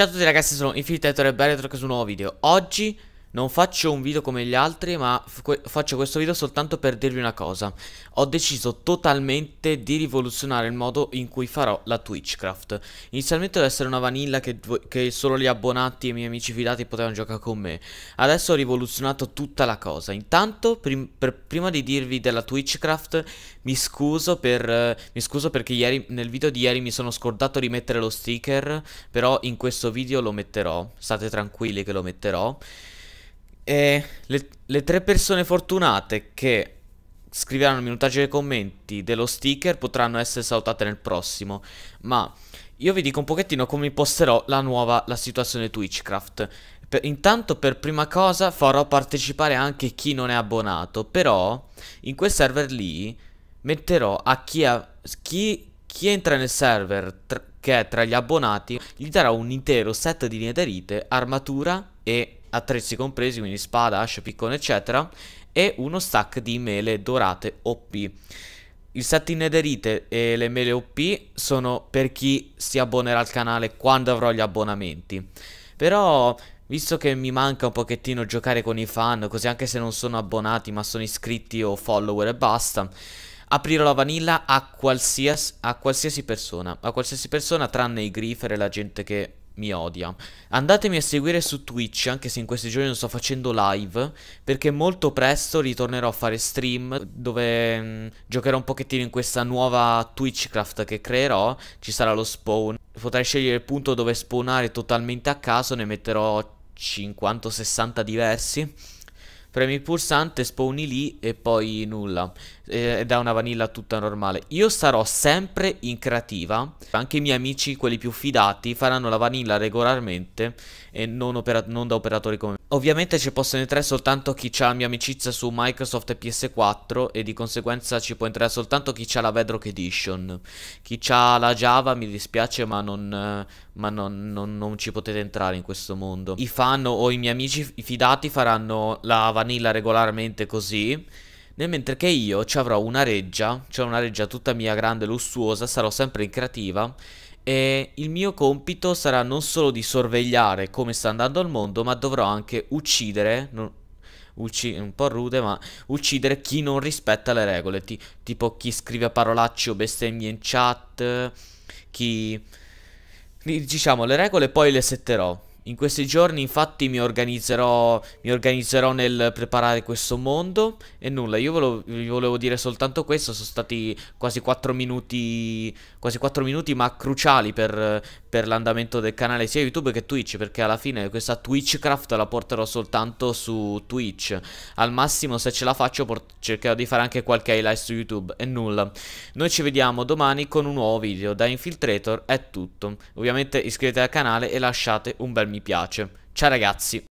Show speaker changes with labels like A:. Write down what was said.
A: Ciao a tutti ragazzi, sono Infinite Torre e benvenuti su un nuovo video Oggi non faccio un video come gli altri, ma faccio questo video soltanto per dirvi una cosa. Ho deciso totalmente di rivoluzionare il modo in cui farò la Twitchcraft. Inizialmente doveva essere una vanilla che, che, solo gli abbonati e i miei amici fidati potevano giocare con me. Adesso ho rivoluzionato tutta la cosa. Intanto, prim prima di dirvi della Twitchcraft, mi scuso, per, eh, mi scuso perché ieri, nel video di ieri mi sono scordato di mettere lo sticker, però in questo video lo metterò. State tranquilli che lo metterò. E le, le tre persone fortunate che scriveranno il minutaggio dei commenti dello sticker potranno essere salutate nel prossimo. Ma io vi dico un pochettino come imposterò la nuova la situazione Twitchcraft. Per, intanto per prima cosa farò partecipare anche chi non è abbonato, però in quel server lì metterò a chi, a, chi, chi entra nel server tra, che è tra gli abbonati, gli darò un intero set di nederite, armatura e attrezzi compresi, quindi spada, ascia, piccone, eccetera, e uno stack di mele dorate OP. Il set in nederite e le mele OP sono per chi si abbonerà al canale quando avrò gli abbonamenti. Però, visto che mi manca un pochettino giocare con i fan, così anche se non sono abbonati ma sono iscritti o follower e basta, aprirò la vanilla a qualsiasi, a qualsiasi persona, a qualsiasi persona tranne i grifer e la gente che mi odia. Andatemi a seguire su Twitch, anche se in questi giorni non sto facendo live, perché molto presto ritornerò a fare stream dove mh, mm, giocherò un pochettino in questa nuova Twitchcraft che creerò, ci sarà lo spawn. Potrai scegliere il punto dove spawnare totalmente a caso, ne metterò 50-60 diversi. Premi il pulsante, spawni lì e poi nulla Ed è una vanilla tutta normale Io sarò sempre in creativa Anche i miei amici, quelli più fidati Faranno la vanilla regolarmente E non, opera non da operatori come me Ovviamente ci possono entrare soltanto chi ha la mia amicizia su Microsoft e PS4 E di conseguenza ci può entrare soltanto chi ha la Bedrock Edition Chi ha la Java mi dispiace ma non... Ma non, non, non ci potete entrare in questo mondo I fan o i miei amici fidati faranno la vanilla vanilla regolarmente così. Nel mentre che io ci avrò una reggia, cioè una reggia tutta mia grande, lussuosa, sarò sempre in creativa e il mio compito sarà non solo di sorvegliare come sta andando il mondo, ma dovrò anche uccidere, non, ucci un po' rude, ma uccidere chi non rispetta le regole, ti, tipo chi scrive parolacce o bestemmie in chat, chi... diciamo le regole poi le setterò. In questi giorni infatti mi organizzerò, mi organizzerò nel preparare questo mondo e nulla, io volevo, vi volevo dire soltanto questo, sono stati quasi 4 minuti, quasi 4 minuti ma cruciali per, per l'andamento del canale sia YouTube che Twitch perché alla fine questa Twitchcraft la porterò soltanto su Twitch al massimo se ce la faccio cercherò di fare anche qualche highlight su YouTube e nulla noi ci vediamo domani con un nuovo video da Infiltrator è tutto ovviamente iscrivetevi al canale e lasciate un bel mi piace ciao ragazzi